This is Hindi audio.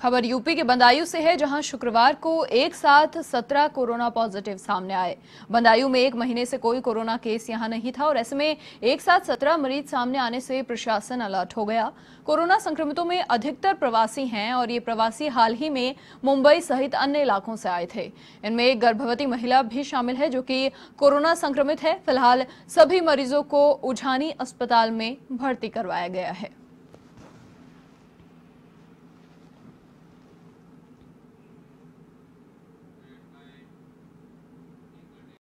खबर यूपी के बंदायू से है जहां शुक्रवार को एक साथ सत्रह कोरोना पॉजिटिव सामने आए बंदायू में एक महीने से कोई कोरोना केस यहां नहीं था और ऐसे में एक साथ सत्रह मरीज सामने आने से प्रशासन अलर्ट हो गया कोरोना संक्रमितों में अधिकतर प्रवासी हैं और ये प्रवासी हाल ही में मुंबई सहित अन्य इलाकों से आए थे इनमें एक गर्भवती महिला भी शामिल है जो कि कोरोना संक्रमित है फिलहाल सभी मरीजों को उझानी अस्पताल में भर्ती करवाया गया है